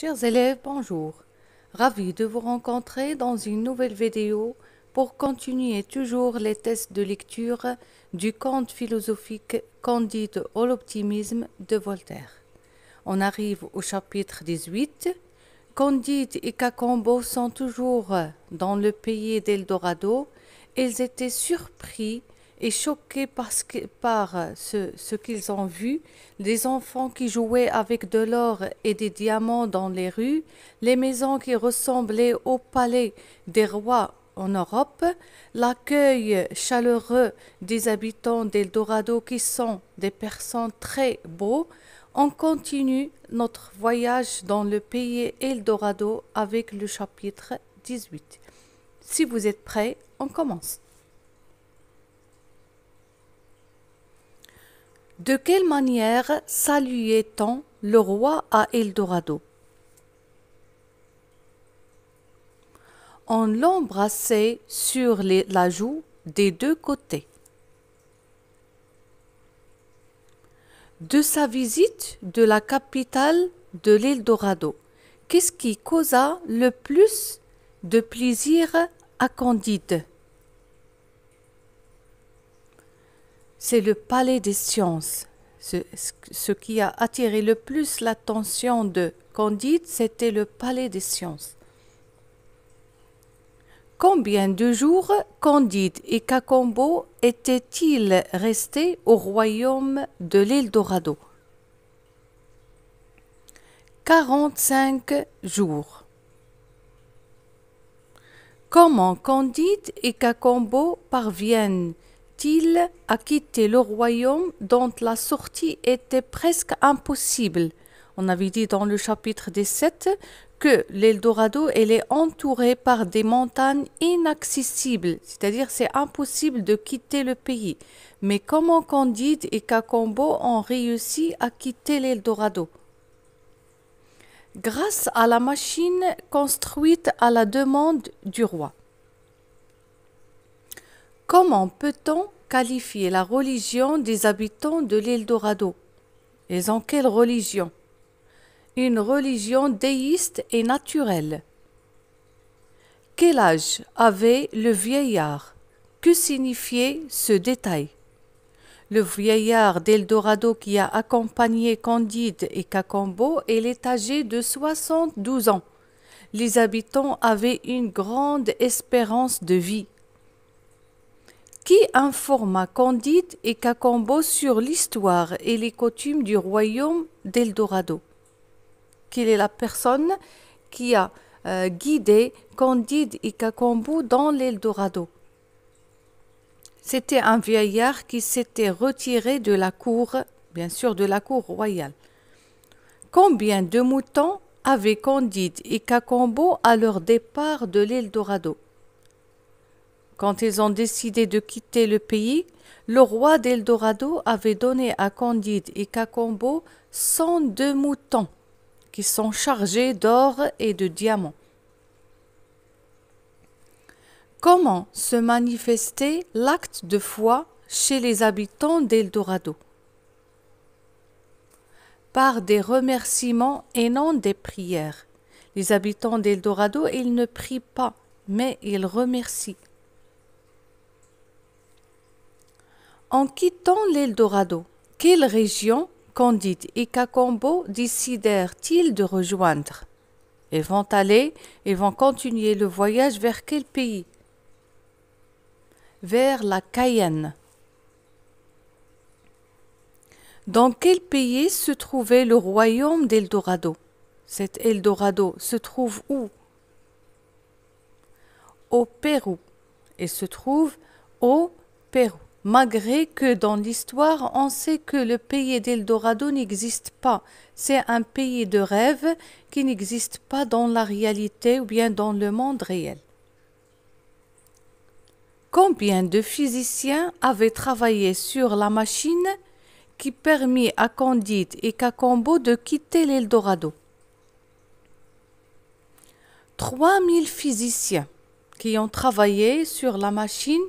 Chers élèves, bonjour. Ravi de vous rencontrer dans une nouvelle vidéo pour continuer toujours les tests de lecture du conte philosophique Candide au l'optimisme de Voltaire. On arrive au chapitre 18. Candide et Cacambo sont toujours dans le pays d'Eldorado. Ils étaient surpris et choqués par ce, par ce, ce qu'ils ont vu, les enfants qui jouaient avec de l'or et des diamants dans les rues, les maisons qui ressemblaient au palais des rois en Europe, l'accueil chaleureux des habitants d'Eldorado qui sont des personnes très beaux, on continue notre voyage dans le pays Eldorado avec le chapitre 18. Si vous êtes prêts, on commence. De quelle manière saluait-on le roi à Eldorado On l'embrassait sur la joue des deux côtés. De sa visite de la capitale de l'Eldorado, qu'est-ce qui causa le plus de plaisir à Candide C'est le palais des sciences. Ce, qui a attiré le plus l'attention de Candide, c'était le palais des sciences. Combien de jours Candide et Cacambo étaient-ils restés au royaume de l'île Dorado 45 jours. Comment Candide et Cacambo parviennent il à quitter le royaume dont la sortie était presque impossible. On avait dit dans le chapitre 17 que l'Eldorado elle est entourée par des montagnes inaccessibles, c'est-à-dire c'est impossible de quitter le pays. Mais comment Candide et Cacambo ont réussi à quitter l'Eldorado Grâce à la machine construite à la demande du roi. Comment peut-on qualifier la religion des habitants de l'île Dorado Ils ont quelle religion Une religion déiste et naturelle. Quel âge avait le vieillard Que signifiait ce détail le vieillard d'Eldorado qui a accompagné Candide et Cacambo, est âgé de 72 ans. Les habitants avaient une grande espérance de vie qui informa Candide et Cacambo sur l'histoire et les coutumes du royaume d'Eldorado. Qu'elle est la personne qui a euh, guidé Candide et Cacambo dans l'Eldorado. C'était un vieillard qui s'était retiré de la cour, bien sûr de la cour royale. Combien de moutons avaient Candide et Cacambo à leur départ de l'Eldorado quand ils ont décidé de quitter le pays, le roi d'Eldorado avait donné à Candide et Cacambo 102 moutons qui sont chargés d'or et de diamants. Comment se manifestait l'acte de foi chez les habitants d'Eldorado Par des remerciements et non des prières. Les habitants d'Eldorado, ils ne prient pas, mais ils remercient. En quittant l'Eldorado, quelle région Candide et Cacambo décidèrent-ils de rejoindre Ils vont aller et vont continuer le voyage vers quel pays Vers la Cayenne. Dans quel pays se trouvait le royaume d'Eldorado Cet Eldorado se trouve où Au Pérou et se trouve au Pérou malgré que dans l'histoire on sait que le pays d'Eldorado n'existe pas. C'est un pays de rêve qui n'existe pas dans la réalité ou bien dans le monde réel. Combien de physiciens avaient travaillé sur la machine qui permit à Candide et Cacambo de quitter l'Eldorado 3000 physiciens qui ont travaillé sur la machine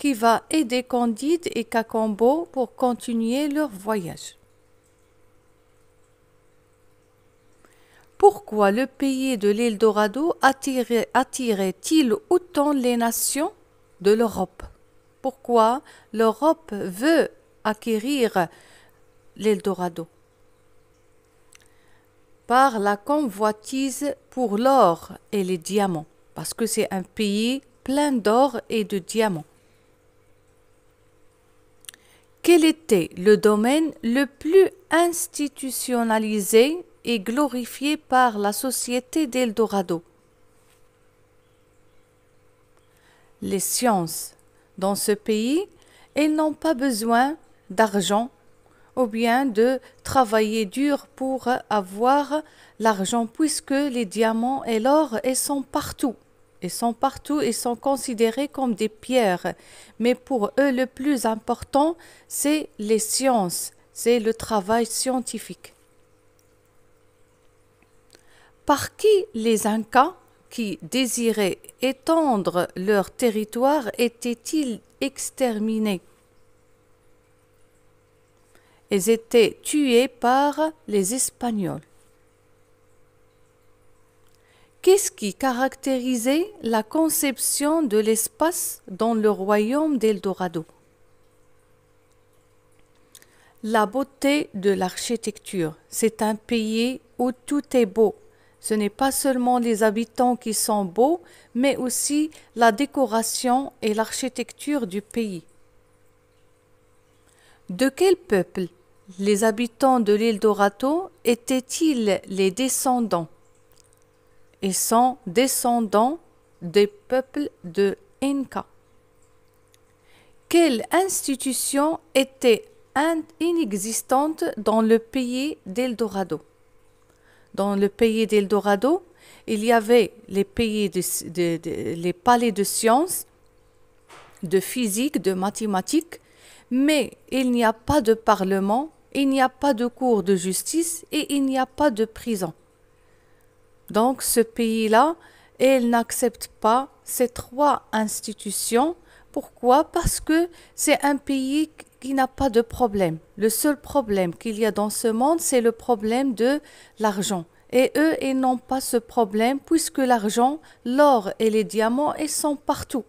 qui va aider Candide et Cacambo pour continuer leur voyage. Pourquoi le pays de l'île Dorado attirait-il autant les nations de l'Europe Pourquoi l'Europe veut acquérir l'île Dorado Par la convoitise pour l'or et les diamants, parce que c'est un pays plein d'or et de diamants quel était le domaine le plus institutionnalisé et glorifié par la société d'Eldorado Les sciences. Dans ce pays, elles n'ont pas besoin d'argent ou bien de travailler dur pour avoir l'argent puisque les diamants et l'or sont partout. Ils sont partout et sont considérés comme des pierres. Mais pour eux, le plus important, c'est les sciences, c'est le travail scientifique. Par qui les Incas, qui désiraient étendre leur territoire, étaient-ils exterminés Ils étaient tués par les Espagnols. Qu'est-ce qui caractérisait la conception de l'espace dans le royaume d'Eldorado La beauté de l'architecture, c'est un pays où tout est beau. Ce n'est pas seulement les habitants qui sont beaux, mais aussi la décoration et l'architecture du pays. De quel peuple les habitants de l'île étaient-ils les descendants et sont descendants des peuples de Inca. Quelle institution était inexistante dans le pays d'Eldorado Dans le pays d'Eldorado, il y avait les, les palais de sciences, de physique, de mathématiques, mais il n'y a pas de parlement, il n'y a pas de cours de justice et il n'y a pas de prison. Donc ce pays-là, il n'accepte pas ces trois institutions. Pourquoi Parce que c'est un pays qui n'a pas de problème. Le seul problème qu'il y a dans ce monde, c'est le problème de l'argent. Et eux, ils n'ont pas ce problème puisque l'argent, l'or et les diamants, ils sont partout.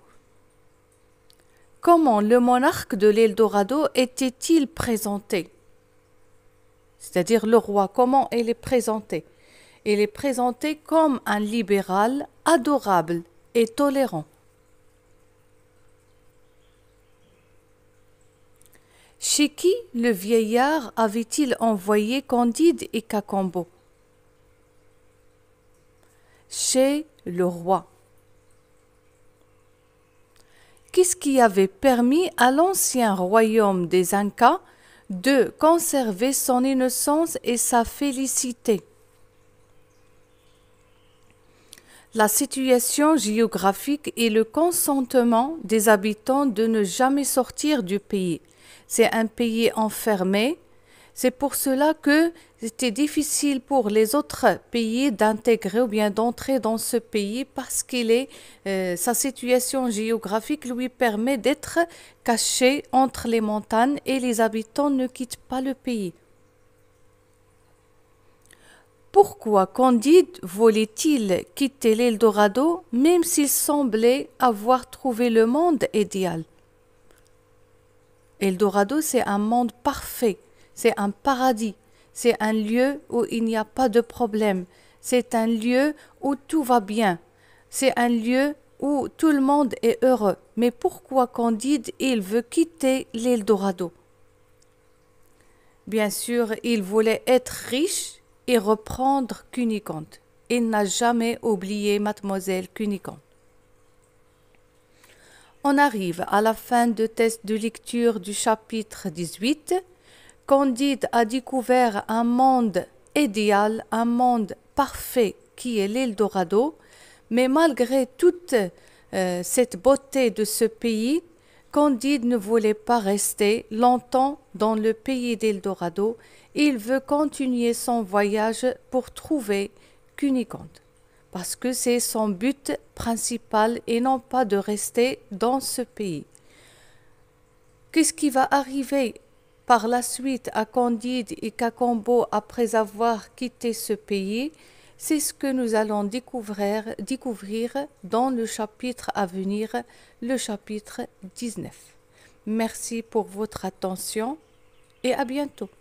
Comment le monarque de l'Eldorado était-il présenté C'est-à-dire le roi, comment il est présenté il est présenté comme un libéral adorable et tolérant. Chez qui le vieillard avait-il envoyé Candide et Cacambo Chez le roi. Qu'est-ce qui avait permis à l'ancien royaume des Incas de conserver son innocence et sa félicité la situation géographique et le consentement des habitants de ne jamais sortir du pays. C'est un pays enfermé. C'est pour cela que c'était difficile pour les autres pays d'intégrer ou bien d'entrer dans ce pays parce qu'il est euh, sa situation géographique lui permet d'être caché entre les montagnes et les habitants ne quittent pas le pays. Pourquoi Candide voulait-il quitter l'Eldorado même s'il semblait avoir trouvé le monde idéal Eldorado, c'est un monde parfait, c'est un paradis, c'est un lieu où il n'y a pas de problème, c'est un lieu où tout va bien, c'est un lieu où tout le monde est heureux. Mais pourquoi Candide, il veut quitter l'Eldorado Bien sûr, il voulait être riche reprendre cunicante Il n'a jamais oublié mademoiselle cunicante On arrive à la fin de test de lecture du chapitre 18. Candide a découvert un monde idéal, un monde parfait qui est l'Eldorado, mais malgré toute euh, cette beauté de ce pays, Candide ne voulait pas rester longtemps dans le pays d'Eldorado, il veut continuer son voyage pour trouver Cuniconde parce que c'est son but principal et non pas de rester dans ce pays. Qu'est-ce qui va arriver par la suite à Candide et Cacambo après avoir quitté ce pays c'est ce que nous allons découvrir, découvrir dans le chapitre à venir, le chapitre 19. Merci pour votre attention et à bientôt.